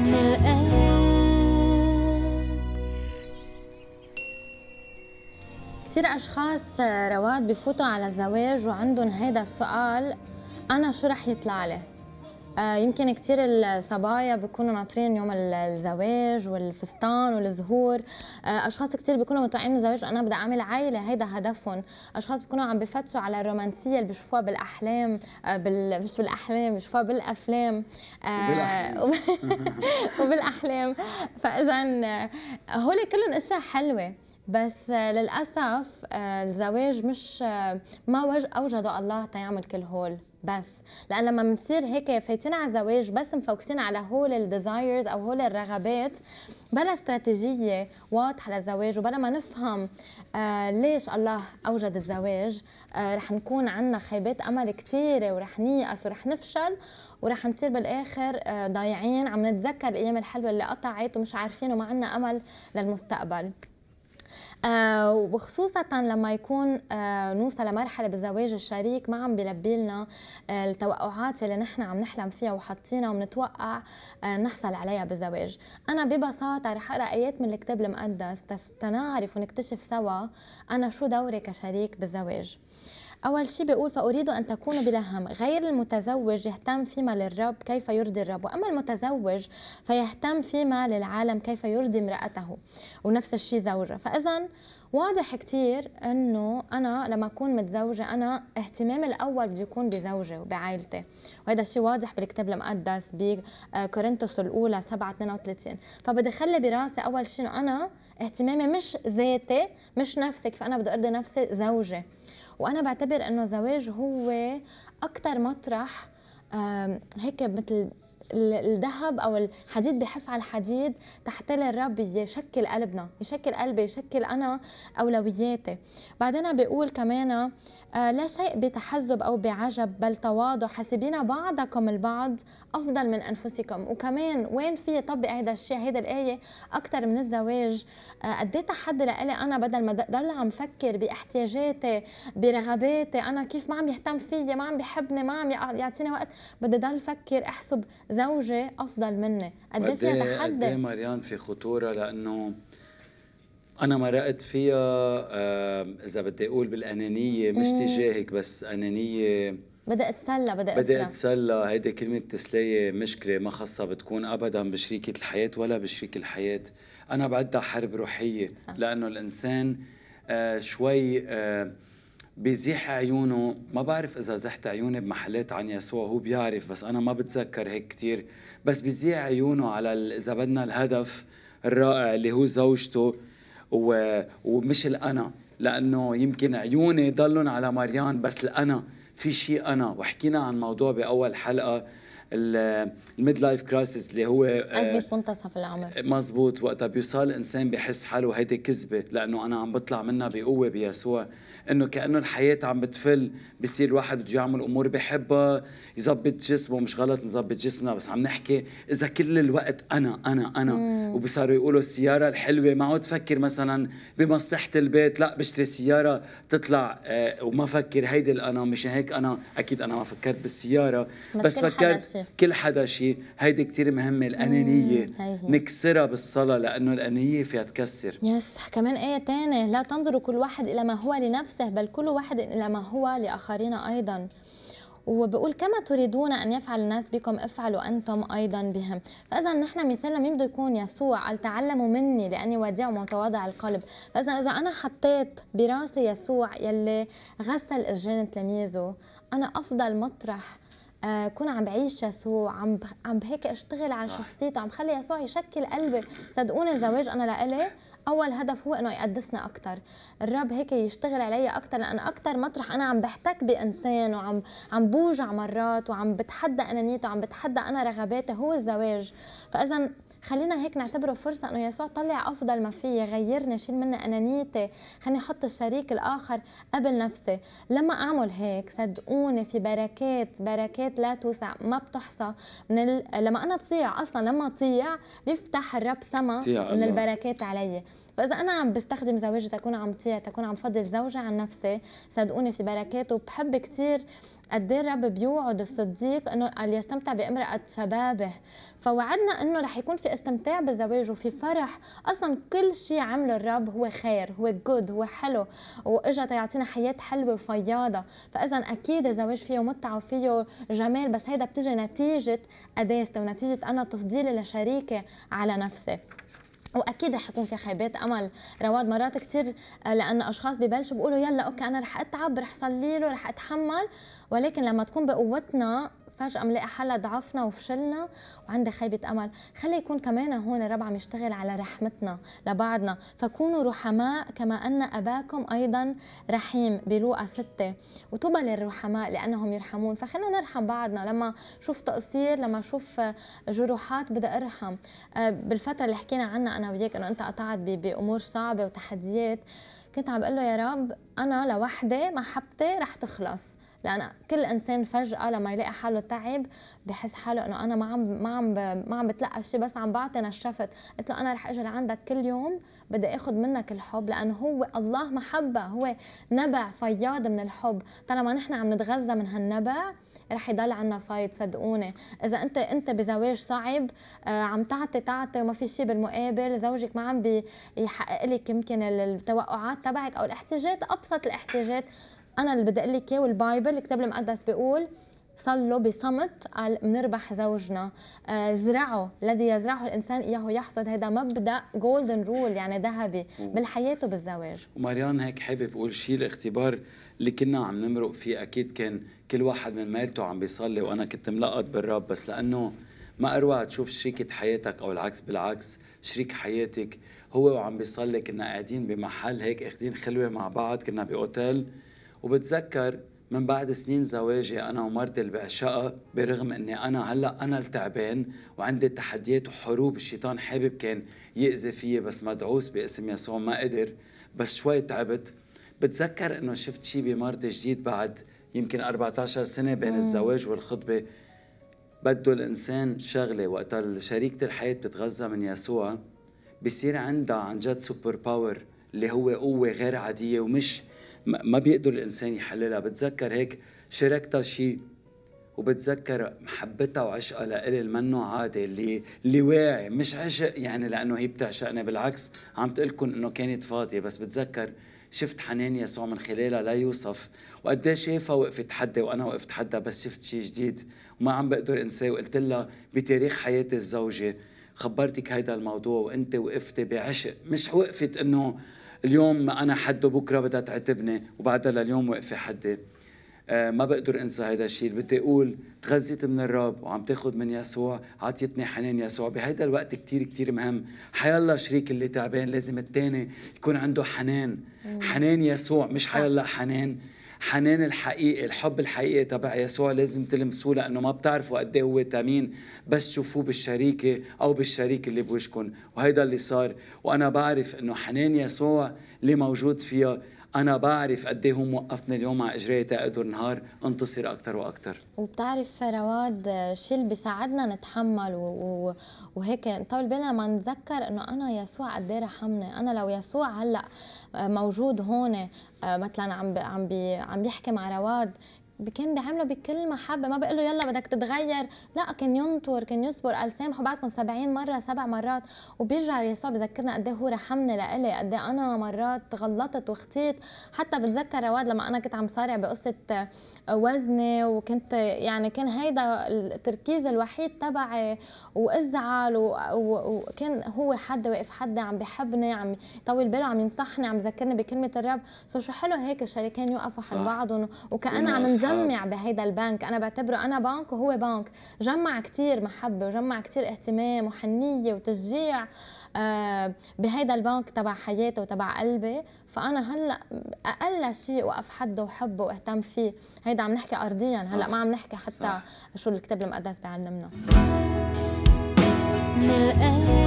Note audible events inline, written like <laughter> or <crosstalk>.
كثير أشخاص رواد بفوتوا على الزواج وعندهم هيدا السؤال أنا شو رح يطلع لي؟ آه، يمكن كثير الصبايا بيكونوا ناطرين يوم الزواج والفستان والزهور آه، اشخاص كثير بيكونوا متوقعين الزواج انا بدي اعمل عائله هيدا هدفهم اشخاص بيكونوا عم بفتشوا على الرومانسيه اللي بيشوفوها بالاحلام آه، بال... مش بالاحلام بيشوفوها بالافلام وبالاحلام, <laughs> وبالأحلام. فاذا هول كلهم اشياء حلوه بس للاسف الزواج مش ما اوجده الله تيعمل كل هول بس لان لما بنصير هيك فايتين على الزواج بس مفوكسين على هول الديزايرز او هول الرغبات بلا استراتيجيه واضحه للزواج وبلا ما نفهم آه ليش الله اوجد الزواج آه رح نكون عندنا خيبات امل كثيره ورح نيأس ورح نفشل ورح نصير بالاخر آه ضايعين عم نتذكر الايام الحلوه اللي قطعت ومش عارفين وما عندنا امل للمستقبل آه وخصوصا لما يكون آه نوصل لمرحله بالزواج الشريك ما عم بيلبي لنا آه التوقعات اللي نحن عم نحلم فيها وحاطينها آه نحصل عليها بالزواج انا ببساطه رح اقرا ايات من الكتاب المقدس تنعرف ونكتشف سوا انا شو دوري كشريك بالزواج أول شيء بيقول فأريد أن تكونوا بلا هم غير المتزوج يهتم فيما للرب كيف يرضي الرب وأما المتزوج فيهتم فيما للعالم كيف يرضي امرأته ونفس الشيء زوجه فإذا واضح كتير انه انا لما اكون متزوجه انا اهتمامي الاول بده يكون بزوجي وبعائلتي وهذا الشيء واضح بالكتاب المقدس بكورنثوس آه، الاولى 7 32 فبدي خلي براسي اول شيء انه انا اهتمامي مش ذاتي مش نفسك فأنا بدي ارضي نفسي زوجي وانا بعتبر انه الزواج هو اكثر مطرح هيك مثل الذهب او الحديد بحف على الحديد تحتل الرب يشكل قلبنا يشكل قلبي يشكل انا اولوياتي بعدين بيقول كمان آه، لا شيء بتحزب أو بعجب بل تواضع حاسبين بعضكم البعض أفضل من أنفسكم وكمان وين في يطبق هذا الشيء هيدا الآية أكثر من الزواج آه، قد إيه تحدي لإلي أنا بدل ما ضل عم فكر باحتياجاتي برغباتي أنا كيف ما عم يهتم فيي ما عم بحبني ما عم يعطيني وقت بدي ضل فكر أحسب زوجي أفضل مني قد إيه في إيه- تحدي مريان في خطورة لأنه انا مرقت فيها اذا بدي اقول بالانانيه مش تجاهك بس انانيه بدي اتسلى بدي اتسلى بدي اتسلى هيدي كلمه تسليه مشكله ما خاصه بتكون ابدا بشريكه الحياه ولا بشريك الحياه انا بعدها حرب روحيه صح. لانه الانسان آه شوي آه بيزيح عيونه ما بعرف اذا زحت عيوني بمحلات عن يسوع هو بيعرف بس انا ما بتذكر هيك كثير بس بيزيح عيونه على اذا بدنا الهدف الرائع اللي هو زوجته و... ومش الأنا لأنه يمكن عيوني ضلن على مريان بس الأنا في شيء أنا وحكينا عن موضوع بأول حلقة الميد لايف كرايسيس اللي هو أزمة منتصف العمر مزبوط وقتها بيوصل الإنسان بحس حاله هيدي كذبة لأنه أنا عم بطلع منها بقوة بيسوع انه كانه الحياه عم بتفل بصير الواحد بده يعمل امور بحبها يظبط جسمه مش غلط نظبط جسمنا بس عم نحكي اذا كل الوقت انا انا انا وبصاروا يقولوا السياره الحلوه ما عاد فكر مثلا بمصلحه البيت لا بشتري سياره تطلع آه وما فكر هيدي الانا مشان هيك انا اكيد انا ما فكرت بالسياره بس فكرت صحيح. كل حدا شيء هيدي كتير مهمه الانانيه نكسرها بالصلاه لانه الانانيه فيها تكسر يس كمان ايه ثانيه لا تنظروا كل واحد الى ما هو لنفسه بل كل واحد الى ما هو لاخرين ايضا وبقول كما تريدون ان يفعل الناس بكم افعلوا انتم ايضا بهم فاذا نحن مثال مين بده يكون يسوع قال تعلموا مني لاني وديع ومتواضع القلب فاذا اذا انا حطيت براسي يسوع يلي غسل اجرين تلاميذه انا افضل مطرح آه، كون عم بعيش يسوع عم عم بهيك اشتغل على شخصيته عم بخلي يسوع يشكل قلبي صدقوني الزواج انا لإلي اول هدف هو انه يقدسنا اكثر الرب هيك يشتغل علي اكثر لان اكثر مطرح انا عم بحتك بانسان وعم عم بوجع مرات وعم بتحدى انانيته وعم بتحدى انا رغباتي هو الزواج فاذا خلينا هيك نعتبره فرصه انه يسوع طلع افضل ما فيه غيرني شيل مني انانيتي خليني احط الشريك الاخر قبل نفسي لما اعمل هيك صدقوني في بركات بركات لا توسع ما بتحصى من ال... لما انا تطيع اصلا لما تطيع بيفتح الرب سما من البركات علي فاذا انا عم بستخدم زواجي تكون عم طيع تكون عم فضل زوجي عن نفسي صدقوني في بركات وبحب كثير قد ايه الرب بيوعد الصديق انه يستمتع بامراه شبابه فوعدنا انه رح يكون في استمتاع بالزواج وفي فرح اصلا كل شيء عمله الرب هو خير هو جود هو حلو واجا يعطينا حياه حلوه وفياضه فاذا اكيد الزواج فيه متعه وفيه جمال بس هيدا بتيجي نتيجه قداسته ونتيجه انا تفضيلي لشريكي على نفسي واكيد رح يكون في خيبات امل رواد مرات كثير آه، لان اشخاص ببلشوا بيقولوا يلا اوكي انا رح اتعب رح صلي له رح اتحمل ولكن لما تكون بقوتنا فجاه بنلاقي حالها ضعفنا وفشلنا وعندها خيبه امل خلي يكون كمان هون الرب عم يشتغل على رحمتنا لبعضنا فكونوا رحماء كما ان اباكم ايضا رحيم بلوقا 6 وطوبى للرحماء لانهم يرحمون فخلينا نرحم بعضنا لما شوف تقصير لما شوف جروحات بدي ارحم آه، بالفتره اللي حكينا عنها انا وياك انه انت قطعت بامور صعبه وتحديات كنت عم بقول له يا رب انا لوحدي محبتي رح تخلص لأن كل إنسان فجأة لما يلاقي حاله تعب بحس حاله إنه أنا ما عم ما عم ما عم بتلقى شيء بس عم بعطي نشفت قلت له أنا رح أجي لعندك كل يوم بدي آخذ منك الحب لأنه هو الله محبة هو نبع فياض من الحب طالما نحن عم نتغذى من هالنبع رح يضل عنا فايد صدقوني اذا انت انت بزواج صعب آه، عم تعطي تعطي وما في شيء بالمقابل زوجك ما عم بيحقق لك يمكن التوقعات تبعك او الاحتياجات ابسط الاحتياجات انا اللي بدي اقول لك اياه والبايبل الكتاب المقدس بيقول صلوا بصمت قال بنربح زوجنا آه زرعوا الذي يزرعه الانسان اياه يحصد هذا مبدا جولدن رول يعني ذهبي بالحياه وبالزواج ماريان هيك حابب اقول شيء الاختبار اللي كنا عم نمرق فيه اكيد كان كل واحد من مالته عم بيصلي وانا كنت ملقط بالرب بس لانه ما اروع تشوف شريكة حياتك او العكس بالعكس شريك حياتك هو وعم بيصلي كنا قاعدين بمحل هيك اخذين خلوه مع بعض كنا باوتيل وبتذكر من بعد سنين زواجي انا ومرتي اللي بعشقها برغم اني انا هلا انا التعبان وعندي تحديات وحروب الشيطان حابب كان يأذي فيي بس مدعوس باسم يسوع ما قدر بس شوي تعبت بتذكر انه شفت شيء بمرتي جديد بعد يمكن 14 سنه بين الزواج والخطبه بده الانسان شغله وقت شريكه الحياه بتتغذى من يسوع بصير عندها عن جد سوبر باور اللي هو قوه غير عاديه ومش ما بيقدر الانسان يحللها بتذكر هيك شاركتها شيء وبتذكر محبتها وعشقها لإلي المنو عادي اللي اللي واعي مش عشق يعني لانه هي بتعشقني بالعكس عم تقلكم انه كانت فاضيه بس بتذكر شفت حنان يسوع من خلالها لا يوصف وقد إيه شافها وقفت حدي وانا وقفت حدها بس شفت شيء جديد وما عم بقدر انساه وقلت لها بتاريخ حياتي الزوجه خبرتك هيدا الموضوع وانت وقفتي بعشق مش وقفت انه اليوم انا حده بكره بدها تعتبني وبعدها لليوم واقفه حدي آه، ما بقدر انسى هذا الشيء بدي اقول تغذيت من الرب وعم تاخذ من يسوع عطيتني حنان يسوع بهيدا الوقت كتير كتير مهم حيالله شريك اللي تعبان لازم الثاني يكون عنده حنان حنان يسوع مش حيالله حنان الحنان الحقيقي الحب الحقيقي تبع يسوع لازم تلمسوه لانه ما بتعرفوا قد إيه هو ثمين بس تشوفوه بالشريكه او بالشريك اللي بوشكم وهيدا اللي صار وانا بعرف انه حنان يسوع اللي موجود فيها انا بعرف قد ايه هم وقفني اليوم على اجري تقدر نهار انتصر اكثر واكثر وبتعرف رواد شو اللي بيساعدنا نتحمل و... و... وهيك طول بالنا ما نتذكر انه انا يسوع قد ايه رحمني انا لو يسوع هلا موجود هون آه، مثلا عم بي عم بي عم بيحكي مع رواد كان بيعامله بكل محبه ما بقول له يلا بدك تتغير لا كان ينطر كان يصبر قال سامحه بعد من 70 مره سبع مرات وبيرجع يسوع بذكرنا قد إيه هو رحمنا لإلي قد إيه انا مرات غلطت واخطيت حتى بتذكر رواد لما انا كنت عم صارع بقصه وزني وكنت يعني كان هيدا التركيز الوحيد تبعي وازعل وكان هو حد واقف حد عم بحبني عم يطول باله عم ينصحني عم يذكرني بكلمه الرب سو شو حلو هيك الشريكين يوقفوا حد بعضهم وكان عم نجمع بهيدا البنك انا بعتبره انا بنك وهو بنك جمع كثير محبه وجمع كثير اهتمام وحنيه وتشجيع آه، بهيدا البنك تبع حياتي وتبع قلبي فانا هلا اقل شيء اوقف حده وحبه واهتم فيه هيدا عم نحكي ارضيا صح. هلا ما عم نحكي حتى صح. شو الكتاب المقدس بيعلمنا